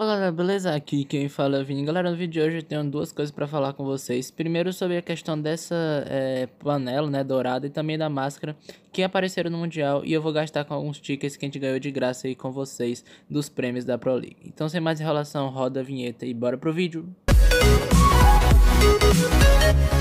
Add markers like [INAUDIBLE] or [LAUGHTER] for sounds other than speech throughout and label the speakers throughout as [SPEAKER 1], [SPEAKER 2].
[SPEAKER 1] Olá galera, beleza? Aqui quem fala é o Vini. Galera, no vídeo de hoje eu tenho duas coisas para falar com vocês. Primeiro sobre a questão dessa é, panela, né, dourada e também da máscara que apareceram no Mundial e eu vou gastar com alguns tickets que a gente ganhou de graça aí com vocês dos prêmios da Pro League. Então sem mais enrolação, roda a vinheta e bora pro vídeo! Música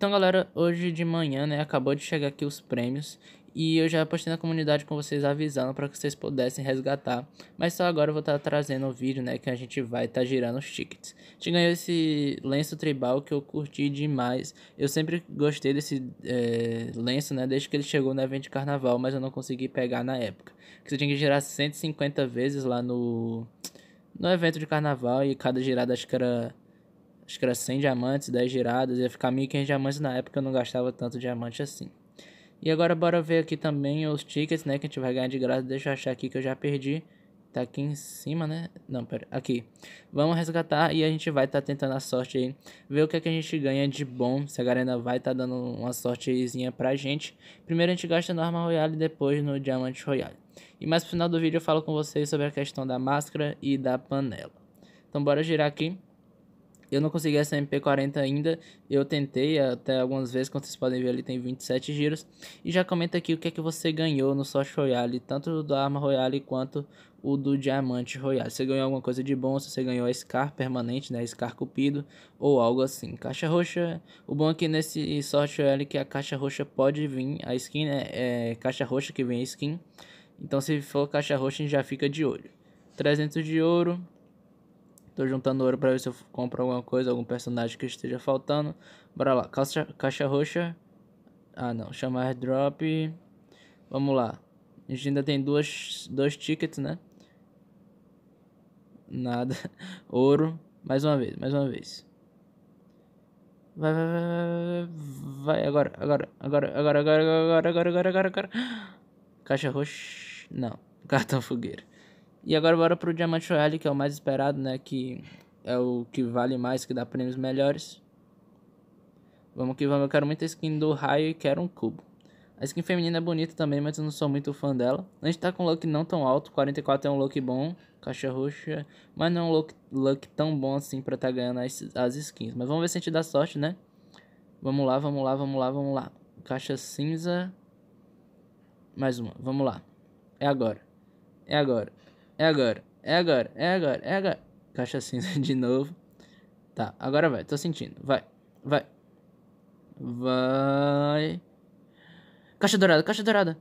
[SPEAKER 1] Então, galera, hoje de manhã, né, acabou de chegar aqui os prêmios e eu já postei na comunidade com vocês avisando para que vocês pudessem resgatar. Mas só agora eu vou estar tá trazendo o vídeo, né, que a gente vai estar tá girando os tickets. A gente ganhou esse lenço tribal que eu curti demais. Eu sempre gostei desse é, lenço, né, desde que ele chegou no evento de carnaval, mas eu não consegui pegar na época. porque você tinha que girar 150 vezes lá no no evento de carnaval e cada girada acho que era Acho que era 100 diamantes, 10 giradas, ia ficar 1.500 diamantes na época, eu não gastava tanto diamante assim. E agora bora ver aqui também os tickets, né, que a gente vai ganhar de graça. Deixa eu achar aqui que eu já perdi. Tá aqui em cima, né? Não, pera, aqui. Vamos resgatar e a gente vai estar tá tentando a sorte aí. Ver o que, é que a gente ganha de bom. Se a galera vai estar tá dando uma sortezinha pra gente. Primeiro a gente gasta no Arma Royale e depois no Diamante Royale. E mais pro final do vídeo eu falo com vocês sobre a questão da máscara e da panela. Então bora girar aqui. Eu não consegui essa MP40 ainda, eu tentei até algumas vezes, como vocês podem ver ali tem 27 giros. E já comenta aqui o que é que você ganhou no sorteio Royale, tanto do Arma Royale quanto o do Diamante Royale. Você ganhou alguma coisa de bom, se você ganhou a Scar permanente, né, Scar Cupido, ou algo assim. Caixa Roxa, o bom aqui é nesse sorteio Royale é que a Caixa Roxa pode vir, a skin né, é Caixa Roxa que vem a skin. Então se for Caixa Roxa a gente já fica de olho. 300 de ouro, Tô juntando ouro pra ver se eu compro alguma coisa, algum personagem que esteja faltando. Bora lá, caixa, caixa roxa. Ah não, chama airdrop. Vamos lá. A gente ainda tem duas, dois tickets, né? Nada. [LAUGHS] Ouro. Mais uma vez, mais uma vez. Vai, vai, vai, vai. Agora, agora, agora, agora, agora, agora, agora, agora, agora, agora. [GASPS] Caixa roxa. Não, [LAUGHS] cartão fogueira. E agora bora pro Diamante Royale, que é o mais esperado, né? Que é o que vale mais, que dá prêmios melhores. Vamos que vamos, eu quero muita skin do raio e quero um cubo. A skin feminina é bonita também, mas eu não sou muito fã dela. A gente tá com um look não tão alto, 44 é um look bom, caixa roxa, mas não é um look, look tão bom assim pra tá ganhando as, as skins. Mas vamos ver se a gente dá sorte, né? Vamos lá, vamos lá, vamos lá, vamos lá. Caixa cinza. Mais uma, vamos lá. É agora. É agora. É agora, é agora, é agora, é agora. Caixa cinza de novo. Tá, agora vai, tô sentindo. Vai, vai. Vai. Caixa dourada, caixa dourada.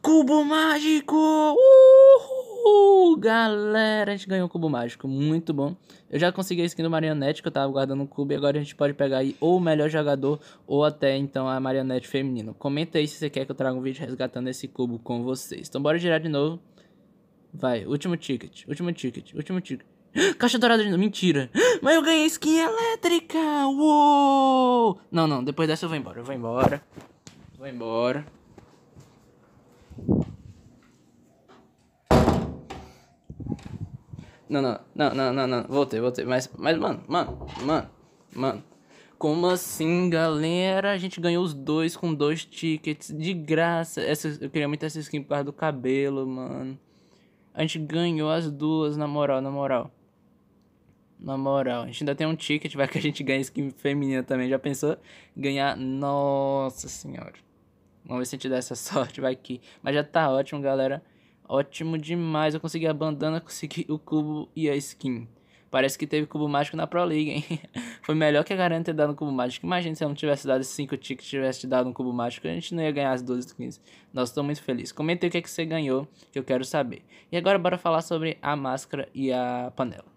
[SPEAKER 1] Cubo mágico! Uhul! Galera, a gente ganhou um cubo mágico, muito bom. Eu já consegui a skin do marionete que eu tava guardando no cubo e agora a gente pode pegar aí ou o melhor jogador ou até então a marionete feminino. Comenta aí se você quer que eu traga um vídeo resgatando esse cubo com vocês. Então bora girar de novo. Vai, último ticket, último ticket, último ticket. [GASPS] Caixa dourada de novo, mentira. [GASPS] Mas eu ganhei skin elétrica, uou! Não, não, depois dessa eu vou embora, eu vou embora. Vou embora. Não, não, não, não, não, não, voltei, voltei. Mas, mas, mano, mano, mano, mano. Como assim, galera? A gente ganhou os dois com dois tickets de graça. Essa, eu queria muito essa skin por causa do cabelo, mano. A gente ganhou as duas, na moral, na moral. Na moral. A gente ainda tem um ticket, vai que a gente ganha skin feminina também. Já pensou? Ganhar. Nossa senhora. Vamos ver se a gente dá essa [LAUGHS] sorte, vai que. Mas já tá ótimo, galera. Ótimo demais. Eu consegui a bandana, [LAUGHS] consegui o cubo e a skin. Parece que teve cubo mágico na Pro League, hein? [LAUGHS] Foi melhor que a Garanta ter dado um cubo mágico. Imagina se eu não tivesse dado esses 5 tickets, tivesse te dado um cubo mágico, a gente não ia ganhar as 12 do 15. Nossa, tô muito feliz. Comentei o que, é que você ganhou, que eu quero saber. E agora bora falar sobre a máscara e a panela.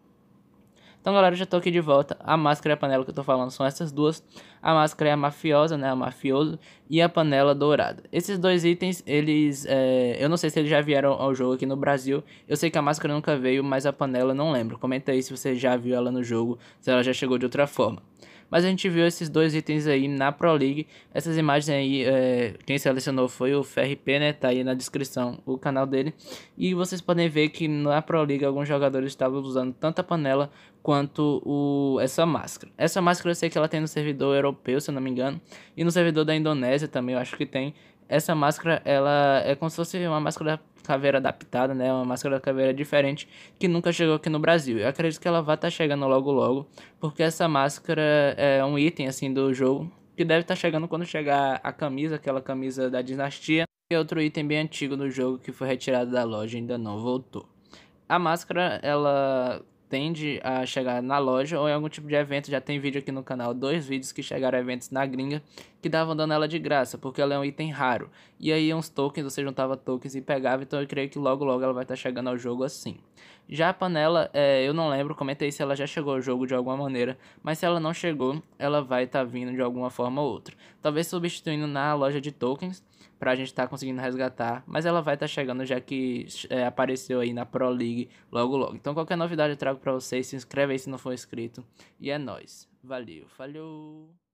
[SPEAKER 1] Então, galera, já tô aqui de volta. A máscara e a panela que eu tô falando são essas duas. A máscara é a mafiosa, né? A mafioso. E a panela dourada. Esses dois itens, eles... É... Eu não sei se eles já vieram ao jogo aqui no Brasil. Eu sei que a máscara nunca veio, mas a panela não lembro. Comenta aí se você já viu ela no jogo, se ela já chegou de outra forma. Mas a gente viu esses dois itens aí na Pro League. Essas imagens aí, é, quem selecionou foi o FRP, né? Tá aí na descrição o canal dele. E vocês podem ver que na Pro League alguns jogadores estavam usando tanto a panela quanto o, essa máscara. Essa máscara eu sei que ela tem no servidor europeu, se eu não me engano. E no servidor da Indonésia também, eu acho que tem essa máscara, ela é como se fosse uma máscara caveira adaptada, né? Uma máscara caveira diferente que nunca chegou aqui no Brasil. Eu acredito que ela vai estar tá chegando logo logo, porque essa máscara é um item assim do jogo que deve estar tá chegando quando chegar a camisa, aquela camisa da dinastia, e outro item bem antigo do jogo que foi retirado da loja e ainda não voltou. A máscara, ela tende a chegar na loja ou em algum tipo de evento. Já tem vídeo aqui no canal, dois vídeos que chegaram a eventos na gringa que davam dando ela de graça, porque ela é um item raro. E aí uns tokens, você juntava tokens e pegava, então eu creio que logo logo ela vai estar tá chegando ao jogo assim. Já a panela, é, eu não lembro, comentei se ela já chegou ao jogo de alguma maneira, mas se ela não chegou, ela vai estar tá vindo de alguma forma ou outra. Talvez substituindo na loja de tokens, para a gente estar tá conseguindo resgatar, mas ela vai estar tá chegando já que é, apareceu aí na Pro League logo logo. Então qualquer novidade eu trago para vocês, se inscreve aí se não for inscrito e é nós. Valeu, falhou.